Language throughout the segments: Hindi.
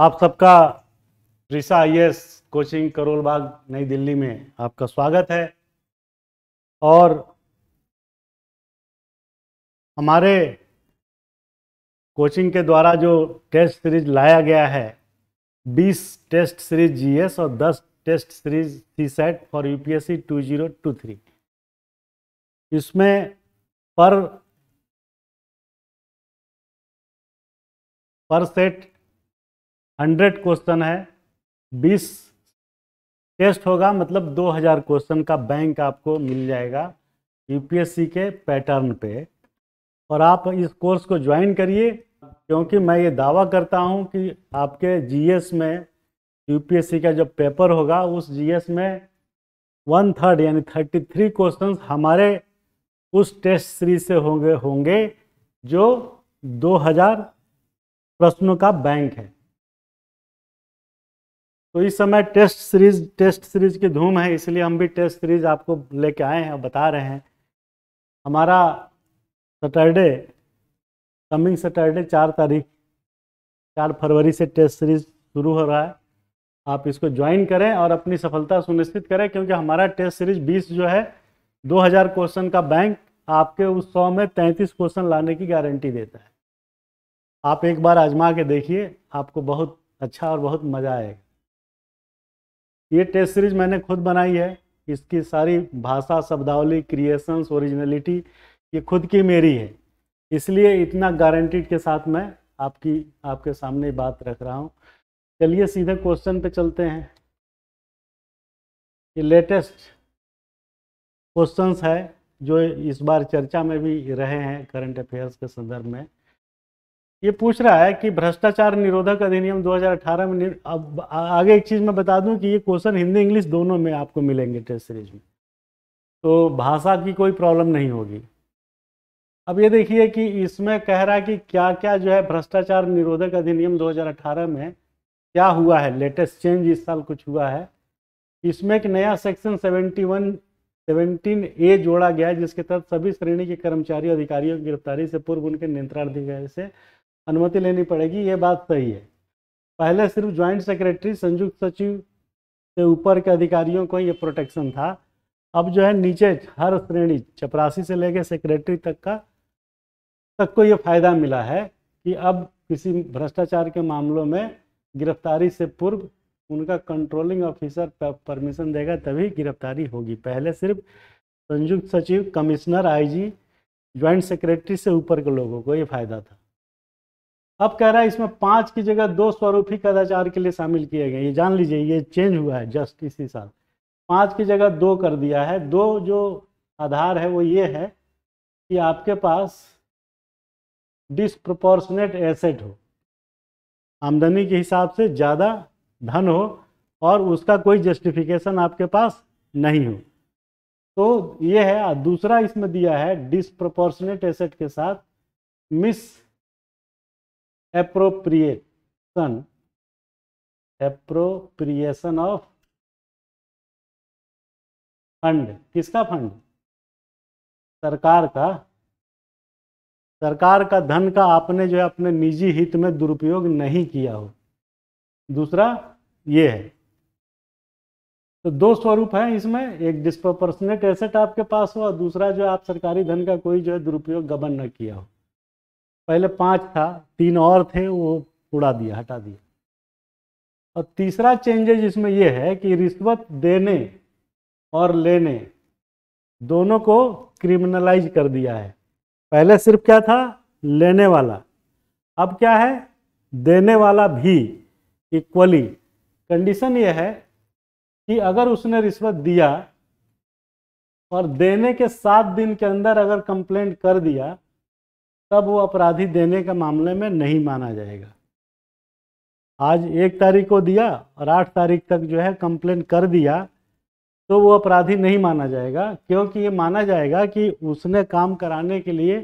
आप सबका ऋषा आई कोचिंग करोल बाग नई दिल्ली में आपका स्वागत है और हमारे कोचिंग के द्वारा जो टेस्ट सीरीज लाया गया है 20 टेस्ट सीरीज जीएस और 10 test series CSAT for UPSC 2023 इसमें पर पर सेट हंड्रेड क्वेश्चन है बीस टेस्ट होगा मतलब दो हज़ार क्वेश्चन का बैंक आपको मिल जाएगा यूपीएससी के पैटर्न पे और आप इस कोर्स को ज्वाइन करिए क्योंकि मैं ये दावा करता हूँ कि आपके जीएस में यूपीएससी का जो पेपर होगा उस जीएस में वन थर्ड यानी थर्टी थ्री क्वेश्चन हमारे उस टेस्ट सीरीज से होंगे होंगे जो 2000 प्रश्नों का बैंक है तो इस समय टेस्ट सीरीज टेस्ट सीरीज की धूम है इसलिए हम भी टेस्ट सीरीज आपको लेके आए हैं और बता रहे हैं हमारा सैटरडे कमिंग सैटरडे चार तारीख चार फरवरी से टेस्ट सीरीज शुरू हो रहा है आप इसको ज्वाइन करें और अपनी सफलता सुनिश्चित करें क्योंकि हमारा टेस्ट सीरीज 20 जो है 2000 क्वेश्चन का बैंक आपके उस सौ में 33 क्वेश्चन लाने की गारंटी देता है आप एक बार आजमा के देखिए आपको बहुत अच्छा और बहुत मज़ा आएगा ये टेस्ट सीरीज मैंने खुद बनाई है इसकी सारी भाषा शब्दावली क्रिएशंस ओरिजिनलिटी ये खुद की मेरी है इसलिए इतना गारंटीड के साथ मैं आपकी आपके सामने बात रख रहा हूँ चलिए सीधे क्वेश्चन पे चलते हैं ये लेटेस्ट क्वेश्चंस है जो इस बार चर्चा में भी रहे हैं करंट अफेयर्स के संदर्भ में ये पूछ रहा है कि भ्रष्टाचार निरोधक अधिनियम 2018 में अब आगे एक चीज़ मैं बता दूं कि ये क्वेश्चन हिंदी इंग्लिश दोनों में आपको मिलेंगे टेस्ट सीरीज में तो भाषा की कोई प्रॉब्लम नहीं होगी अब ये देखिए कि इसमें कह रहा है कि क्या क्या जो है भ्रष्टाचार निरोधक अधिनियम 2018 में क्या हुआ है लेटेस्ट चेंज इस साल कुछ हुआ है इसमें एक नया सेक्शन 71 सेवनटीन ए जोड़ा गया है जिसके तहत सभी श्रेणी के कर्मचारी अधिकारियों की गिरफ्तारी से पूर्व उनके नियंत्रण नियंत्रणाधिकारी से अनुमति लेनी पड़ेगी ये बात सही है पहले सिर्फ ज्वाइंट सेक्रेटरी संयुक्त सचिव से ऊपर के अधिकारियों को ये प्रोटेक्शन था अब जो है नीचे हर श्रेणी चपरासी से लेकर सेक्रेटरी तक का तक को ये फायदा मिला है कि अब किसी भ्रष्टाचार के मामलों में गिरफ्तारी से पूर्व उनका कंट्रोलिंग ऑफिसर परमिशन देगा तभी गिरफ्तारी होगी पहले सिर्फ संयुक्त सचिव कमिश्नर आईजी ज्वाइंट सेक्रेटरी से ऊपर के लोगों को ये फायदा था अब कह रहा है इसमें पांच की जगह दो ही कदाचार के लिए शामिल किए गए ये जान लीजिए ये चेंज हुआ है जस्ट इसी साल पांच की जगह दो कर दिया है दो जो आधार है वो ये है कि आपके पास डिसप्रोपोर्शनेट एसेट हो आमदनी के हिसाब से ज़्यादा धन हो और उसका कोई जस्टिफिकेशन आपके पास नहीं हो तो ये है दूसरा इसमें दिया है डिसप्रोपोर्शनेट एसेट के साथ mis appropriation appropriation of fund किसका फंड सरकार का सरकार का धन का आपने जो है अपने निजी हित में दुरुपयोग नहीं किया हो दूसरा ये है तो दो स्वरूप है इसमें एक डिस्प्रोपर्सनेट एसेट आपके पास हो और दूसरा जो आप सरकारी धन का कोई जो है दुरुपयोग गबन न किया हो पहले पांच था तीन और थे वो उड़ा दिया हटा दिया और तीसरा चेंजेज इसमें यह है कि रिश्वत देने और लेने दोनों को क्रिमिनलाइज कर दिया है पहले सिर्फ क्या था लेने वाला अब क्या है देने वाला भी इक्वली कंडीशन यह है कि अगर उसने रिश्वत दिया और देने के सात दिन के अंदर अगर कंप्लेंट कर दिया तब वो अपराधी देने का मामले में नहीं माना जाएगा आज एक तारीख को दिया और आठ तारीख तक जो है कंप्लेन कर दिया तो वो अपराधी नहीं माना जाएगा क्योंकि ये माना जाएगा कि उसने काम कराने के लिए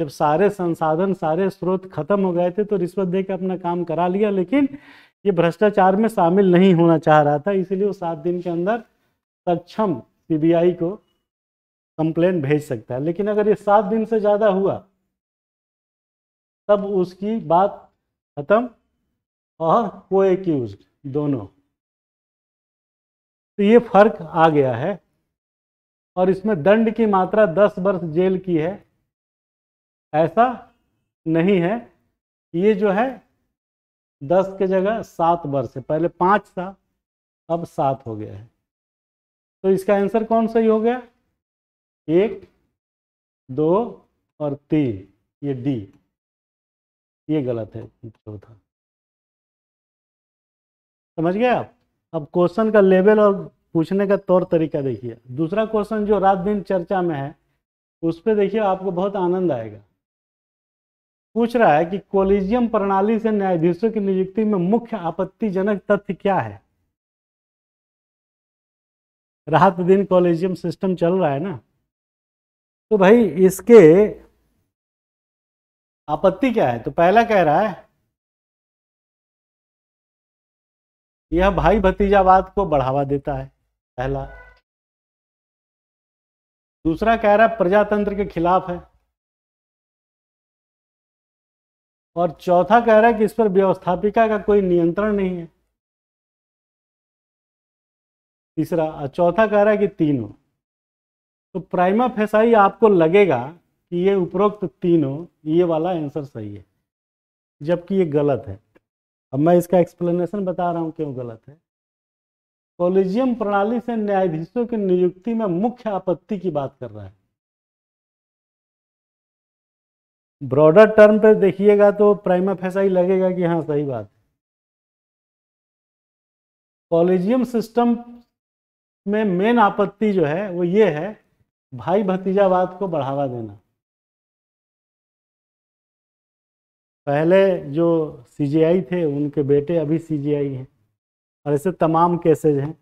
जब सारे संसाधन सारे स्रोत खत्म हो गए थे तो रिश्वत दे के अपना काम करा लिया लेकिन ये भ्रष्टाचार में शामिल नहीं होना चाह रहा था इसीलिए वो सात दिन के अंदर सक्षम सीबीआई को कंप्लेन भेज सकता है लेकिन अगर ये सात दिन से ज़्यादा हुआ तब उसकी बात खत्म और को एक्यूज दोनों तो ये फर्क आ गया है और इसमें दंड की मात्रा दस वर्ष जेल की है ऐसा नहीं है ये जो है दस के जगह सात वर्ष है पहले पाँच था अब सात हो गया है तो इसका आंसर कौन सही हो गया एक दो और तीन ये डी ये गलत है चौथा तो समझ गए आप अब क्वेश्चन का लेवल और पूछने का तौर तरीका देखिए दूसरा क्वेश्चन जो रात दिन चर्चा में है उस पर देखिए आपको बहुत आनंद आएगा पूछ रहा है कि कोलिजियम प्रणाली से न्यायाधीशों की नियुक्ति में मुख्य आपत्तिजनक तथ्य क्या है रात दिन कॉलेजियम सिस्टम चल रहा है ना तो भाई इसके आपत्ति क्या है तो पहला कह रहा है यह भाई भतीजावाद को बढ़ावा देता है पहला दूसरा कह रहा है प्रजातंत्र के खिलाफ है और चौथा कह रहा है कि इस पर व्यवस्थापिका का कोई नियंत्रण नहीं है तीसरा और चौथा कह रहा है कि तीनों तो प्राइमा फैसाई आपको लगेगा कि ये उपरोक्त तीनों ये वाला आंसर सही है जबकि ये गलत है अब मैं इसका एक्सप्लेनेशन बता रहा हूँ क्यों गलत है कॉलेजियम प्रणाली से न्यायाधीशों की नियुक्ति में मुख्य आपत्ति की बात कर रहा है ब्रॉडर टर्म पे देखिएगा तो प्राइमा फैसा ही लगेगा कि हाँ सही बात है कॉलेजियम सिस्टम में मेन आपत्ति जो है वो ये है भाई भतीजावाद को बढ़ावा देना पहले जो सीजीआई थे उनके बेटे अभी सीजीआई हैं और ऐसे तमाम केसेज हैं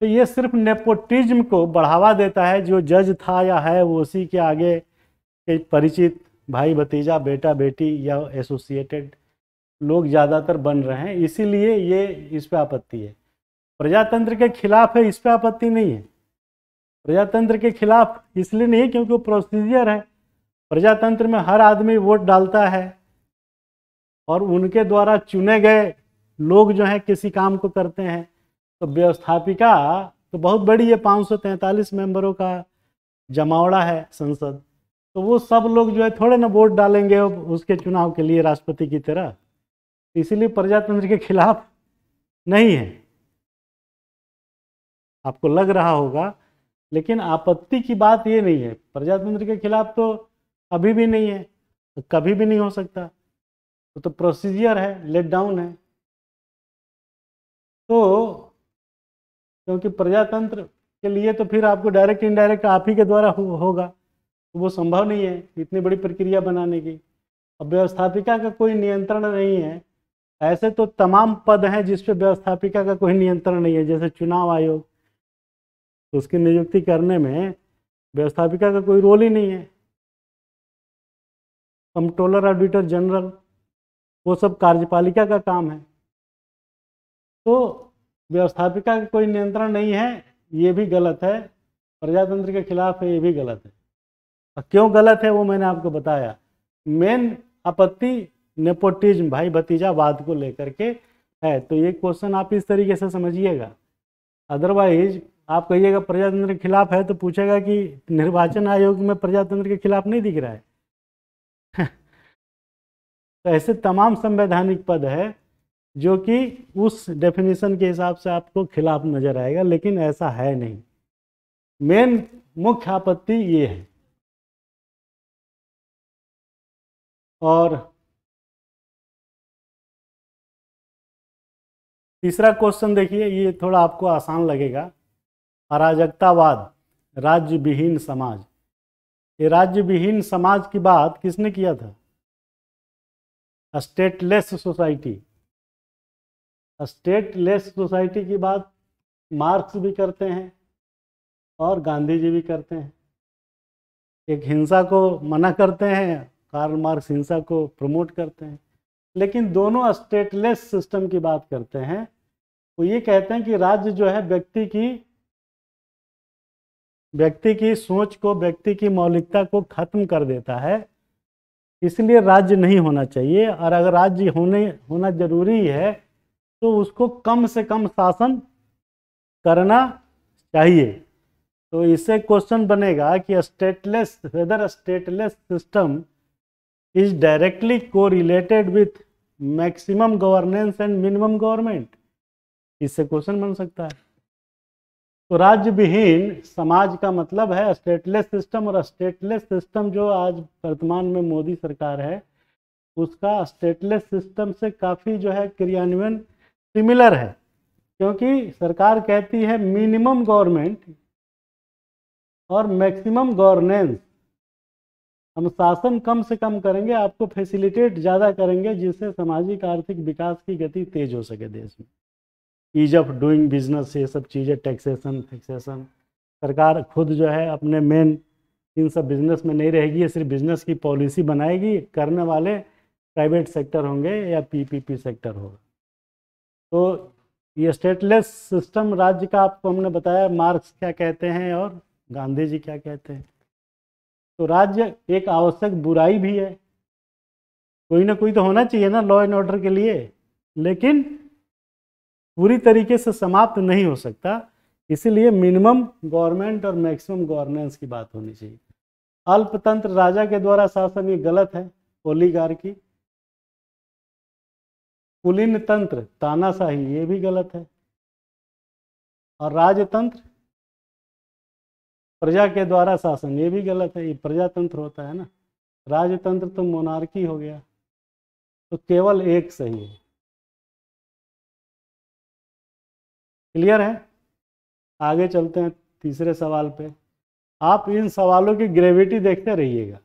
तो ये सिर्फ नेपोटिज्म को बढ़ावा देता है जो जज था या है वो उसी के आगे के परिचित भाई भतीजा बेटा बेटी या एसोसिएटेड लोग ज़्यादातर बन रहे हैं इसीलिए ये इस पर आपत्ति है प्रजातंत्र के खिलाफ है इस पर आपत्ति नहीं है प्रजातंत्र के खिलाफ इसलिए नहीं क्योंकि वो प्रोसीजर है प्रजातंत्र में हर आदमी वोट डालता है और उनके द्वारा चुने गए लोग जो हैं किसी काम को करते हैं तो व्यवस्थापिका तो बहुत बड़ी है पाँच मेंबरों का जमावड़ा है संसद तो वो सब लोग जो है थोड़े ना वोट डालेंगे उसके चुनाव के लिए राष्ट्रपति की तरह इसीलिए प्रजातंत्र के खिलाफ नहीं है आपको लग रहा होगा लेकिन आपत्ति की बात ये नहीं है प्रजातंत्र के खिलाफ तो अभी भी नहीं है तो कभी भी नहीं हो सकता वो तो, तो प्रोसीजर है लेट डाउन है तो क्योंकि प्रजातंत्र के लिए तो फिर आपको डायरेक्ट इनडायरेक्ट आप ही के द्वारा हो, होगा तो वो संभव नहीं है इतनी बड़ी प्रक्रिया बनाने की अब व्यवस्थापिका का कोई नियंत्रण नहीं है ऐसे तो तमाम पद हैं जिस पे व्यवस्थापिका का कोई नियंत्रण नहीं है जैसे चुनाव आयोग तो उसकी नियुक्ति करने में व्यवस्थापिका का कोई रोल ही नहीं है कंट्रोलर ऑडिटर जनरल वो सब कार्यपालिका का काम है तो व्यवस्थापिका का कोई नियंत्रण नहीं है ये भी गलत है प्रजातंत्र के खिलाफ है ये भी गलत है और क्यों गलत है वो मैंने आपको बताया मेन आपत्ति नेपोटिज्म भाई भतीजावाद को लेकर के है तो ये क्वेश्चन आप इस तरीके से समझिएगा अदरवाइज आप कहिएगा प्रजातंत्र के खिलाफ है तो पूछेगा कि निर्वाचन आयोग में प्रजातंत्र के खिलाफ नहीं दिख रहा है तो ऐसे तमाम संवैधानिक पद है जो कि उस डेफिनेशन के हिसाब से आपको खिलाफ नज़र आएगा लेकिन ऐसा है नहीं मेन मुख्य आपत्ति ये है और तीसरा क्वेश्चन देखिए ये थोड़ा आपको आसान लगेगा अराजकतावाद राज्य विहीन समाज ये राज्य विहीन समाज की बात किसने किया था स्टेटलेस सोसाइटी स्टेटलेस सोसाइटी की बात मार्क्स भी करते हैं और गांधी जी भी करते हैं एक हिंसा को मना करते हैं कार्ल मार्क्स हिंसा को प्रमोट करते हैं लेकिन दोनों स्टेटलेस सिस्टम की बात करते हैं वो ये कहते हैं कि राज्य जो है व्यक्ति की व्यक्ति की सोच को व्यक्ति की मौलिकता को खत्म कर देता है इसलिए राज्य नहीं होना चाहिए और अगर राज्य होने होना जरूरी है तो उसको कम से कम शासन करना चाहिए तो इससे क्वेश्चन बनेगा कि stateless whether stateless system is directly को related with maximum governance and minimum government इससे क्वेश्चन बन सकता है तो राज्य विहीन समाज का मतलब है स्टेटलेस सिस्टम और स्टेटलेस सिस्टम जो आज वर्तमान में मोदी सरकार है उसका स्टेटलेस सिस्टम से काफ़ी जो है क्रियान्वयन सिमिलर है क्योंकि सरकार कहती है मिनिमम गवर्नमेंट और मैक्सिमम गवर्नेंस हम शासन कम से कम करेंगे आपको फैसिलिटेट ज़्यादा करेंगे जिससे सामाजिक आर्थिक विकास की गति तेज हो सके देश में ईज ऑफ डूइंग बिजनेस ये सब चीज़ें टैक्सेशन फैक्सेशन सरकार खुद जो है अपने मेन इन सब बिजनेस में नहीं रहेगी ये सिर्फ बिजनेस की पॉलिसी बनाएगी करने वाले प्राइवेट सेक्टर होंगे या पीपीपी सेक्टर होगा तो ये स्टेटलेस सिस्टम राज्य का आपको हमने बताया मार्क्स क्या कहते हैं और गांधी जी क्या कहते हैं तो राज्य एक आवश्यक बुराई भी है कोई ना कोई तो होना चाहिए ना लॉ एंड ऑर्डर के लिए लेकिन पूरी तरीके से समाप्त नहीं हो सकता इसीलिए मिनिमम गवर्नमेंट और मैक्सिमम गवर्नेंस की बात होनी चाहिए अल्पतंत्र राजा के द्वारा शासन ये गलत है ओलीगार की कुलीन तंत्र तानाशाही ये भी गलत है और राजतंत्र प्रजा के द्वारा शासन ये भी गलत है ये प्रजातंत्र होता है ना राजतंत्र तो मोनार्की हो गया तो केवल एक सही है क्लियर है आगे चलते हैं तीसरे सवाल पे आप इन सवालों की ग्रेविटी देखते रहिएगा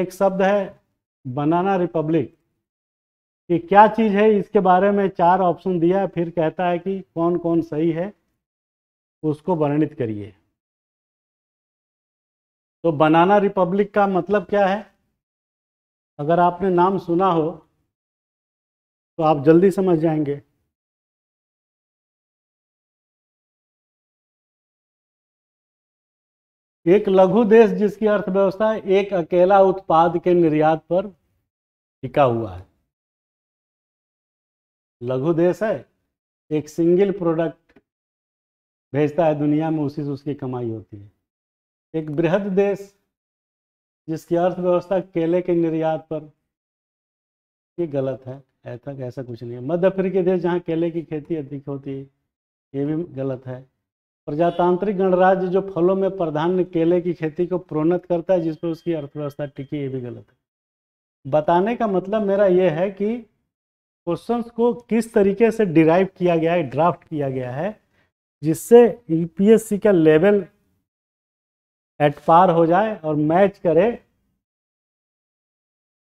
एक शब्द है बनाना रिपब्लिक कि क्या चीज़ है इसके बारे में चार ऑप्शन दिया है फिर कहता है कि कौन कौन सही है उसको वर्णित करिए तो बनाना रिपब्लिक का मतलब क्या है अगर आपने नाम सुना हो तो आप जल्दी समझ जाएंगे एक लघु देश जिसकी अर्थव्यवस्था एक अकेला उत्पाद के निर्यात पर टिका हुआ है लघु देश है एक सिंगल प्रोडक्ट भेजता है दुनिया में उसी से उसकी कमाई होती है एक बृहद देश जिसकी अर्थव्यवस्था केले के निर्यात पर ये गलत है ऐसा ऐसा कुछ नहीं है मध्य अफ्रीकी देश जहाँ केले की खेती अधिक होती है ये भी गलत है प्रजातांत्रिक गणराज्य जो फलों में प्रधान केले की खेती को प्रोन्नत करता है जिसपे उसकी अर्थव्यवस्था टिकी ये भी गलत है बताने का मतलब मेरा ये है कि क्वेश्चन को किस तरीके से डिराइव किया गया है ड्राफ्ट किया गया है जिससे यूपीएससी का लेवल एट पार हो जाए और मैच करे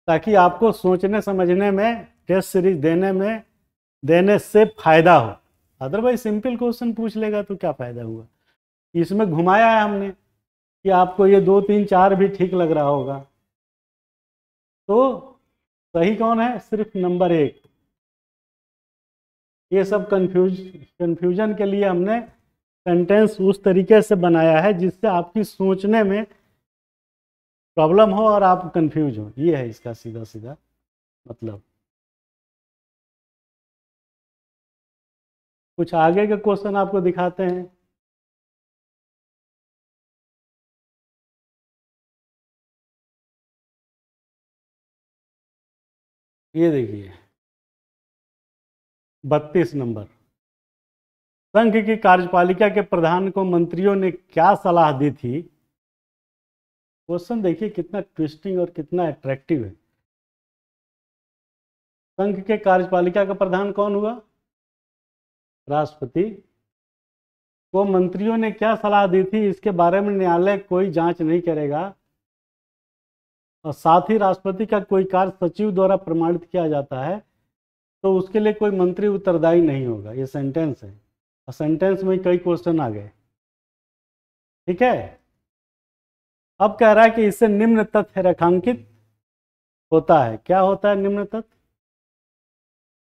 ताकि आपको सोचने समझने में टेस्ट सीरीज देने में देने से फायदा हो अदरवाइज सिंपल क्वेश्चन पूछ लेगा तो क्या फायदा हुआ इसमें घुमाया है हमने कि आपको ये दो तीन चार भी ठीक लग रहा होगा तो सही कौन है सिर्फ नंबर एक ये सब कंफ्यूज कंफ्यूजन के लिए हमने सेंटेंस उस तरीके से बनाया है जिससे आपकी सोचने में प्रॉब्लम हो और आप कंफ्यूज हो ये है इसका सीधा सीधा मतलब कुछ आगे के क्वेश्चन आपको दिखाते हैं ये देखिए बत्तीस नंबर संघ की कार्यपालिका के प्रधान को मंत्रियों ने क्या सलाह दी थी क्वेश्चन देखिए कितना ट्विस्टिंग और कितना अट्रैक्टिव है संघ के कार्यपालिका का प्रधान कौन हुआ राष्ट्रपति को मंत्रियों ने क्या सलाह दी थी इसके बारे में न्यायालय कोई जांच नहीं करेगा और साथ ही राष्ट्रपति का कोई कार्य सचिव द्वारा प्रमाणित किया जाता है तो उसके लिए कोई मंत्री उत्तरदायी नहीं होगा ये सेंटेंस है और सेंटेंस में कई क्वेश्चन आ गए ठीक है अब कह रहा है कि इससे निम्न तथ्य रेखांकित होता है क्या होता है निम्न तथ्य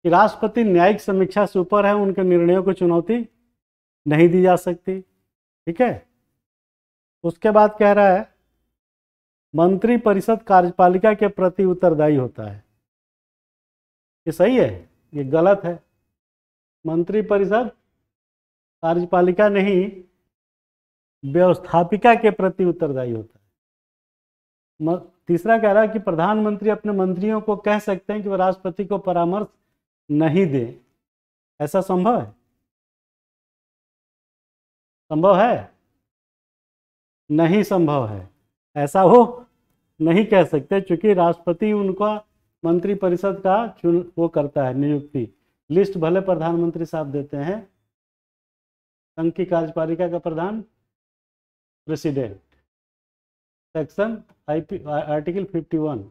कि राष्ट्रपति न्यायिक समीक्षा से ऊपर है उनके निर्णयों को चुनौती नहीं दी जा सकती ठीक है उसके बाद कह रहा है मंत्री परिषद कार्यपालिका के प्रति उत्तरदायी होता है ये सही है ये गलत है मंत्री परिषद कार्यपालिका नहीं व्यवस्थापिका के प्रति उत्तरदायी होता है तीसरा कह रहा है कि प्रधानमंत्री अपने मंत्रियों को कह सकते हैं कि वह राष्ट्रपति को परामर्श नहीं दे ऐसा संभव है संभव है नहीं संभव है ऐसा हो नहीं कह सकते क्योंकि राष्ट्रपति उनका मंत्रिपरिषद का चुन वो करता है नियुक्ति लिस्ट भले प्रधानमंत्री साहब देते हैं संघ की कार्यपालिका का प्रधान प्रेसिडेंट सेक्शन आईपी आर्टिकल 51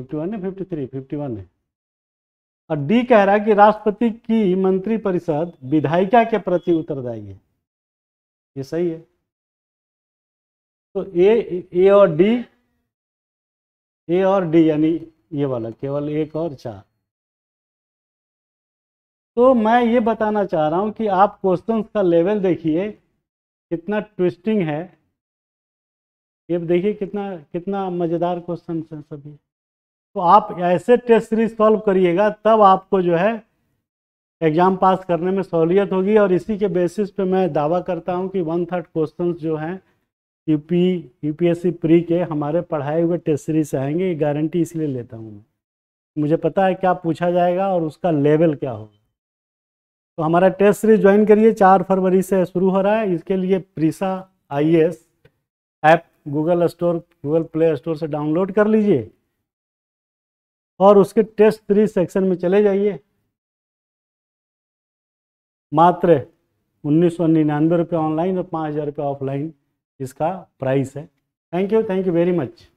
51 है 53 51 है और डी कह रहा है कि राष्ट्रपति की मंत्री परिषद विधायिका के प्रति उत्तरदायी है ये सही है तो ए ए और डी ए और डी यानी ये वाला केवल एक और चार तो मैं ये बताना चाह रहा हूँ कि आप क्वेश्चन का लेवल देखिए कितना ट्विस्टिंग है ये देखिए कितना कितना मज़ेदार क्वेश्चन हैं सभी तो आप ऐसे टेस्ट सीरीज सॉल्व करिएगा तब आपको जो है एग्ज़ाम पास करने में सहूलियत होगी और इसी के बेसिस पे मैं दावा करता हूँ कि वन थर्ड क्वेश्चन जो हैं यूपी यूपीएससी प्री के हमारे पढ़ाए हुए टेस्ट सीरीज से आएंगे ये गारंटी इसलिए लेता हूँ मैं मुझे पता है क्या पूछा जाएगा और उसका लेवल क्या होगा तो हमारा टेस्ट सीरीज ज्वाइन करिए चार फरवरी से शुरू हो रहा है इसके लिए प्रीसा आई app Google store Google play store से डाउनलोड कर लीजिए और उसके टेस्ट सीरीज सेक्शन में चले जाइए मात्र उन्नीस सौ निन्यानवे रुपये ऑनलाइन और पाँच हज़ार रुपये ऑफलाइन इसका प्राइस है thank you thank you very much